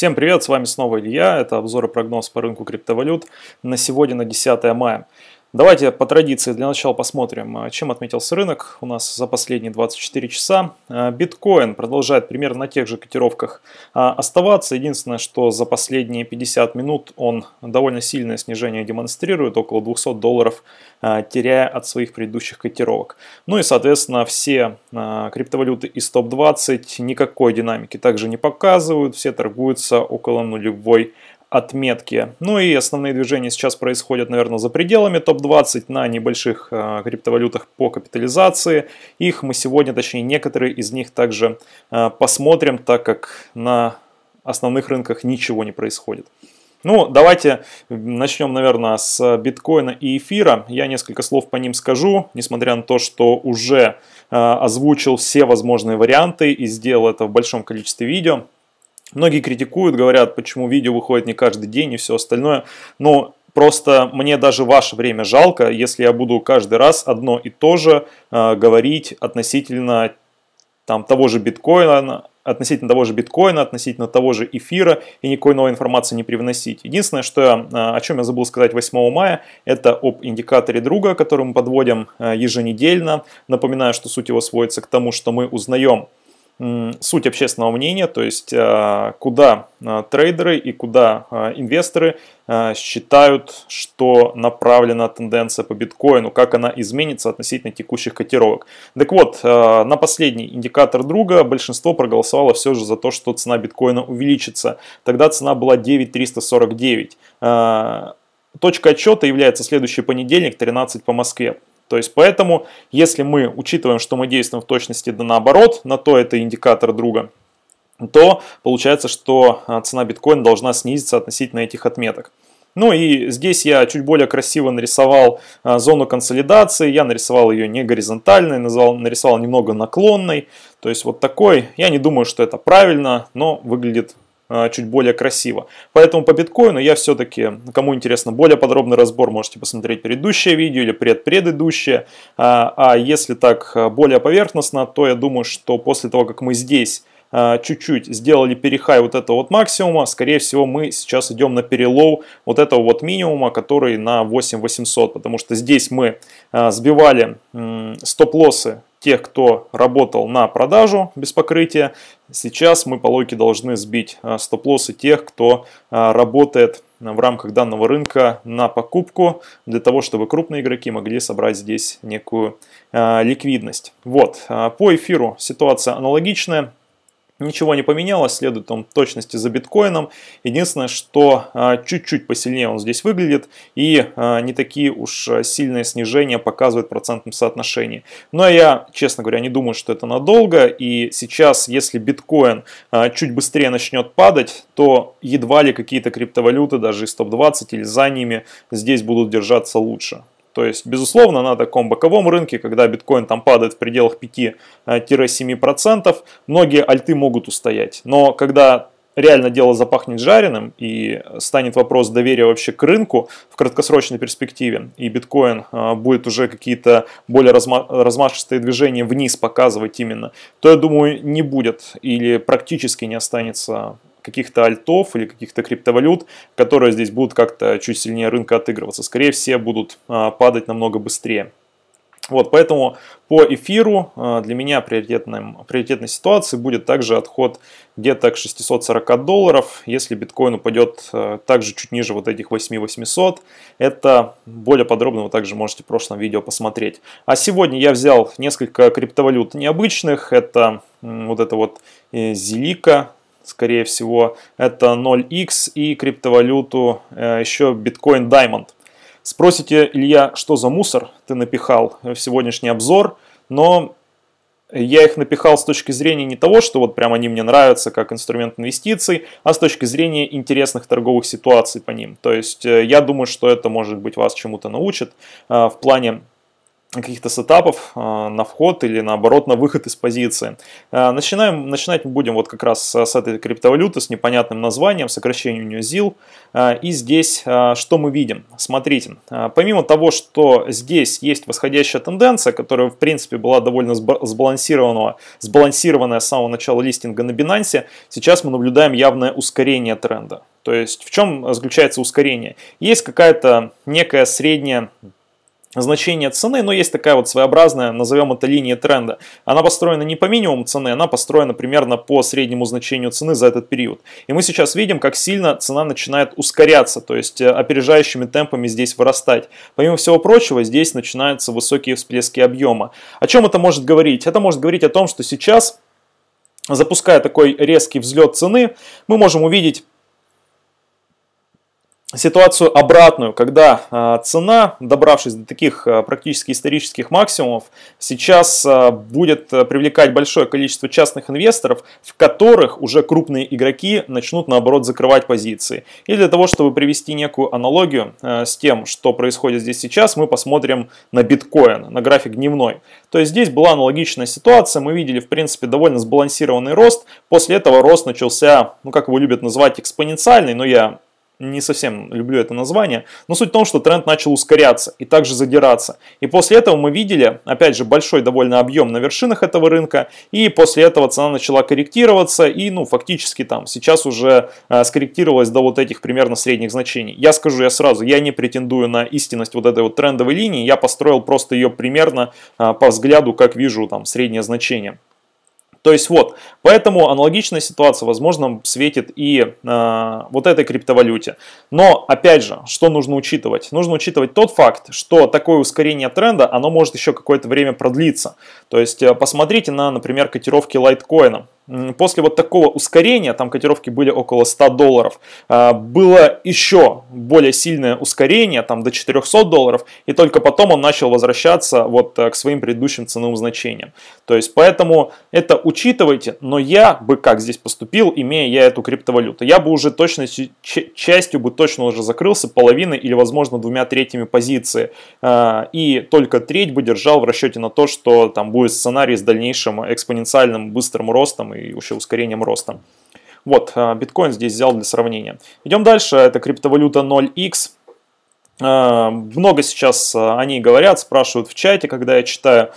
Всем привет, с вами снова Илья, это обзор и прогноз по рынку криптовалют на сегодня, на 10 мая. Давайте по традиции для начала посмотрим, а, чем отметился рынок у нас за последние 24 часа. А, биткоин продолжает примерно на тех же котировках а, оставаться. Единственное, что за последние 50 минут он довольно сильное снижение демонстрирует, около 200 долларов, теряя от своих предыдущих котировок. Ну и, соответственно, все криптовалюты из топ-20 никакой динамики также не показывают, все торгуются около нулевой отметки. Ну и основные движения сейчас происходят, наверное, за пределами топ-20 на небольших э, криптовалютах по капитализации. Их мы сегодня, точнее некоторые из них также э, посмотрим, так как на основных рынках ничего не происходит. Ну, давайте начнем, наверное, с биткоина и эфира. Я несколько слов по ним скажу, несмотря на то, что уже э, озвучил все возможные варианты и сделал это в большом количестве видео. Многие критикуют, говорят, почему видео выходит не каждый день и все остальное. Но Просто мне даже ваше время жалко, если я буду каждый раз одно и то же э, говорить относительно там, того же биткоина, относительно того же биткоина, относительно того же эфира и никакой новой информации не привносить. Единственное, что, э, о чем я забыл сказать 8 мая, это об индикаторе друга, который мы подводим э, еженедельно. Напоминаю, что суть его сводится к тому, что мы узнаем, суть общественного мнения, то есть а, куда а, трейдеры и куда а, инвесторы считают, что направлена тенденция по биткоину, как она изменится относительно текущих котировок. Так вот, на последний индикатор друга большинство проголосовало все же за то, что цена биткоина увеличится. Тогда цена была 9349. Точка отчета является следующий понедельник, 13 по Москве. То есть поэтому, если мы учитываем, что мы действуем в точности да наоборот, на то это индикатор друга, то получается, что а, цена биткоина должна снизиться относительно этих отметок. Ну и здесь я чуть более красиво нарисовал а, зону консолидации, я нарисовал ее не горизонтальной, назвал, нарисовал немного наклонной, то есть вот такой. Я не думаю, что это правильно, но выглядит а, чуть более красиво. Поэтому по биткоину я все-таки, кому интересно более подробный разбор, можете посмотреть предыдущее видео или предпредыдущее. А, а если так а, более поверхностно, то я думаю, что после того, как мы здесь чуть-чуть сделали перехай вот этого вот максимума, скорее всего мы сейчас идем на перелоу вот этого вот минимума, который на 8800, потому что здесь мы сбивали стоп-лоссы тех, кто работал на продажу без покрытия. Сейчас мы по логике должны сбить э, стоп-лоссы тех, кто э, работает э, в рамках данного рынка на покупку, для того, чтобы крупные игроки могли собрать здесь некую ликвидность. Вот, по эфиру ситуация аналогичная. Ничего не поменялось, следует он точности за биткоином. Единственное, что а, чуть-чуть посильнее он здесь выглядит и а, не такие уж сильные снижения показывает в процентном соотношении. Но я, честно говоря, не думаю, что это надолго. И сейчас, если биткоин а, чуть быстрее начнет падать, то едва ли какие-то криптовалюты, даже из топ-20 или за ними, здесь будут держаться лучше. То есть, безусловно, на таком боковом рынке, когда биткоин там падает в пределах 5-7%, э, многие альты могут устоять. Но когда реально дело запахнет жареным и станет вопрос доверия вообще к рынку в краткосрочной перспективе, и биткоин э, будет уже какие-то более разма размашистые движения вниз показывать именно, то, я думаю, не будет или практически не останется каких-то альтов или каких-то криптовалют, которые здесь будут как-то чуть сильнее рынка отыгрываться. Скорее все будут а, падать намного быстрее. Вот, поэтому по эфиру а, для меня приоритетным, приоритетной ситуацией будет также отход где-то к 640 долларов. Если биткоин упадет а, также чуть ниже вот этих 8800, это более подробно вы также можете в прошлом видео посмотреть. А сегодня я взял несколько криптовалют необычных. Это вот это вот э, Зелика, скорее всего, это 0x и криптовалюту э, еще Bitcoin Diamond. Спросите, Илья, что за мусор ты напихал в сегодняшний обзор, но я их напихал с точки зрения не того, что вот прям они мне нравятся как инструмент инвестиций, а с точки зрения интересных торговых ситуаций по ним. То есть э, я думаю, что это, может быть, вас чему-то научит э, в плане каких-то сетапов а, на вход или наоборот на выход из позиции. А, начинаем, начинать мы будем вот как раз с этой криптовалюты с непонятным названием, сокращением у нее ZIL. А, и здесь что мы видим? Смотрите, помимо того, что здесь есть восходящая тенденция, которая в принципе была довольно сбалансированного сбалансированная с самого начала листинга на Binance, сейчас мы наблюдаем явное ускорение тренда. То есть в чем заключается ускорение? Есть какая-то некая средняя значение цены, но есть такая вот своеобразная, назовем это линия тренда. Она построена не по минимуму цены, она построена примерно по среднему значению цены за этот период. И мы сейчас видим, как сильно цена начинает ускоряться, то есть э, опережающими темпами здесь вырастать. Помимо всего прочего, здесь начинаются высокие всплески объема. О чем это может говорить? Это может говорить о том, что сейчас, запуская такой резкий взлет цены, мы можем увидеть ситуацию обратную, когда а, цена, добравшись до таких а, практически исторических максимумов, сейчас а, будет привлекать большое количество частных инвесторов, в которых уже крупные игроки начнут наоборот закрывать позиции. И для того, чтобы привести некую аналогию с тем, что происходит здесь сейчас, мы посмотрим на биткоин, на график дневной. То есть здесь была аналогичная ситуация, мы видели в принципе довольно сбалансированный рост, после этого рост начался, ну как его любят называть, экспоненциальный, но я не совсем люблю это название, но суть в том, что тренд начал ускоряться и также задираться. И после этого мы видели, опять же, большой довольно объем на вершинах этого рынка, и после этого цена начала корректироваться, и, ну, фактически там сейчас уже э, скорректировалась до вот этих примерно средних значений. Я скажу, я сразу, я не претендую на истинность вот этой вот трендовой линии, я построил просто ее примерно э, по взгляду, как вижу там среднее значение. То есть вот, поэтому аналогичная ситуация, возможно, светит и э, вот этой криптовалюте. Но, опять же, что нужно учитывать? Нужно учитывать тот факт, что такое ускорение тренда, оно может еще какое-то время продлиться. То есть э, посмотрите на, например, котировки лайткоина после вот такого ускорения, там котировки были около 100 долларов, а, было еще более сильное ускорение, там до 400 долларов, и только потом он начал возвращаться вот э, к своим предыдущим ценовым значениям. То есть, поэтому это учитывайте, но я бы как здесь поступил, имея я эту криптовалюту? Я бы уже точно, частью бы точно уже закрылся половиной или, возможно, двумя третьими позиции, а, и только треть бы держал в расчете на то, что там будет сценарий с дальнейшим экспоненциальным быстрым ростом и и еще ускорением роста. Вот, э, биткоин здесь взял для сравнения. Идем дальше, это криптовалюта 0x. Э, много сейчас э, о ней говорят, спрашивают в чате, когда я читаю.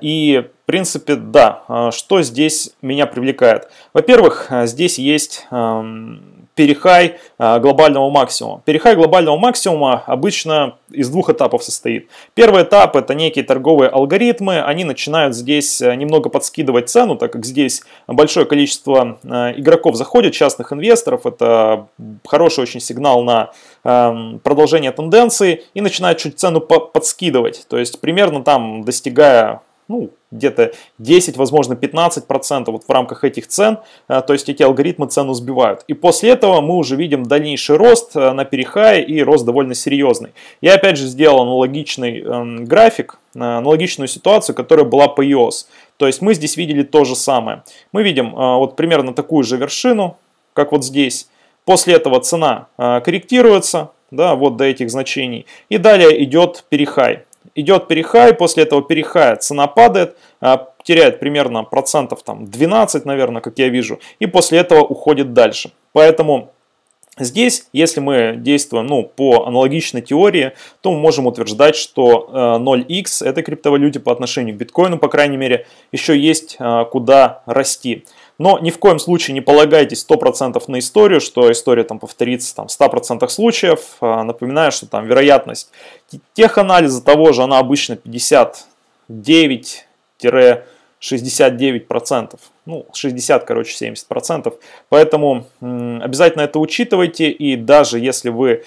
И, в принципе, да, что здесь меня привлекает? Во-первых, здесь есть эм, перехай а, глобального максимума. Перехай глобального максимума обычно из двух этапов состоит. Первый этап это некие торговые алгоритмы, они начинают здесь э, немного подскидывать цену, так как здесь большое количество э, игроков заходит, частных инвесторов, это хороший очень сигнал на эм, продолжение тенденции и начинают чуть цену подскидывать, то есть примерно там достигая ну, где-то 10, возможно, 15 процентов вот в рамках этих цен, э, то есть эти алгоритмы цену сбивают. И после этого мы уже видим дальнейший рост э, на перехай и рост довольно серьезный. Я опять же сделал аналогичный эм, график, э, аналогичную ситуацию, которая была по EOS, То есть мы здесь видели то же самое. Мы видим вот примерно такую же вершину, как вот здесь. После этого цена корректируется, да, вот до этих значений. И далее идет перехай идет перехай, после этого перехая цена падает, а, теряет примерно процентов там 12, наверное, как я вижу, и после этого уходит дальше. Поэтому Здесь, если мы действуем ну, по аналогичной теории, то мы можем утверждать, что 0x э, это криптовалюте по отношению к биткоину, по крайней мере, еще есть э, куда расти. Но ни в коем случае не полагайтесь 100% на историю, что история там повторится там, в 100% случаев. Э, напоминаю, что там вероятность теханализа того же, она обычно 59 69%, ну 60, короче, 70%. Поэтому обязательно это учитывайте, и даже если вы э,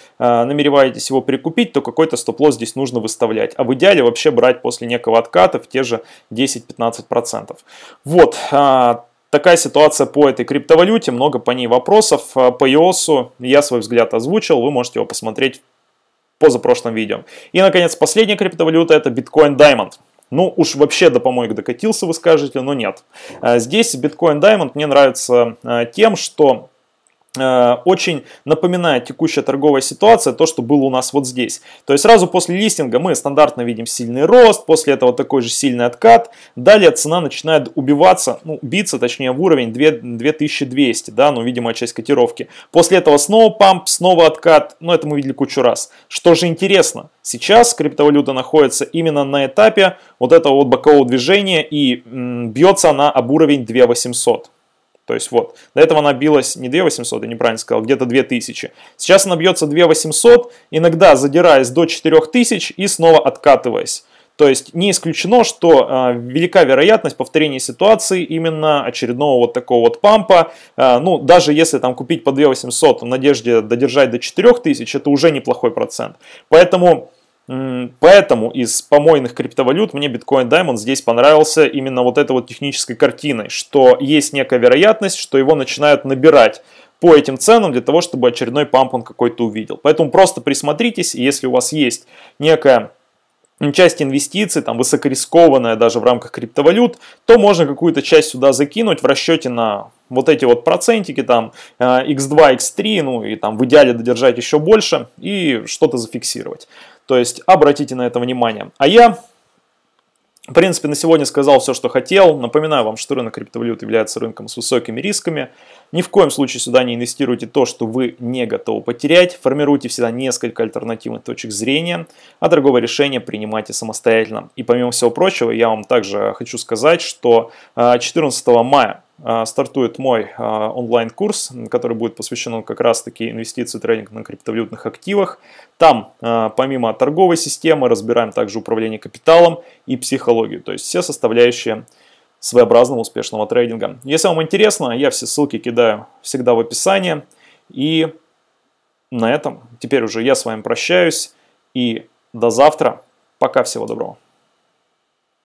намереваетесь его прикупить, то какой-то стоп-лосс здесь нужно выставлять. А в идеале вообще брать после некого отката в те же 10-15%. Вот, а, такая ситуация по этой криптовалюте, много по ней вопросов. А, по EOS я свой взгляд озвучил, вы можете его посмотреть в позапрошлом видео. И, наконец, последняя криптовалюта это Bitcoin Diamond. Ну, уж вообще до помоек докатился, вы скажете, но нет. Э, здесь Bitcoin Diamond мне нравится э, тем, что Э, очень напоминает текущая торговая ситуация, то, что было у нас вот здесь. То есть сразу после листинга мы стандартно видим сильный рост, после этого такой же сильный откат. Далее цена начинает убиваться, ну, биться точнее в уровень 2200, да, ну, видимо, часть котировки. После этого снова памп, снова откат, ну, это мы видели кучу раз. Что же интересно, сейчас криптовалюта находится именно на этапе вот этого вот бокового движения и м, бьется она об уровень 2800. То есть вот, до этого она билась не 2800, я неправильно сказал, где-то 2000. Сейчас она бьется 2800, иногда задираясь до 4000 и снова откатываясь. То есть не исключено, что э, велика вероятность повторения ситуации именно очередного вот такого вот пампа. Э, ну, даже если там купить по 2800 в надежде додержать до 4000, это уже неплохой процент. Поэтому Поэтому из помойных криптовалют мне Bitcoin Diamond здесь понравился именно вот этой вот технической картиной, что есть некая вероятность, что его начинают набирать по этим ценам для того, чтобы очередной памп он какой-то увидел. Поэтому просто присмотритесь, если у вас есть некая часть инвестиций, там высокорискованная даже в рамках криптовалют, то можно какую-то часть сюда закинуть в расчете на вот эти вот процентики, там x2, э, x3, ну и там в идеале додержать еще больше и что-то зафиксировать. То есть обратите на это внимание. А я в принципе, на сегодня сказал все, что хотел. Напоминаю вам, что рынок криптовалют является рынком с высокими рисками. Ни в коем случае сюда не инвестируйте то, что вы не готовы потерять. Формируйте всегда несколько альтернативных точек зрения, а торговое решение принимайте самостоятельно. И помимо всего прочего, я вам также хочу сказать, что 14 а, мая а, стартует мой а, онлайн-курс, который будет посвящен как раз-таки инвестиции трейдинг на криптовалютных активах. Там помимо торговой системы разбираем также управление капиталом и психологию, то есть все составляющие своеобразного успешного трейдинга. Если вам интересно, я все ссылки кидаю всегда в описании. И на этом теперь уже я с вами прощаюсь. И до завтра. Пока, всего доброго.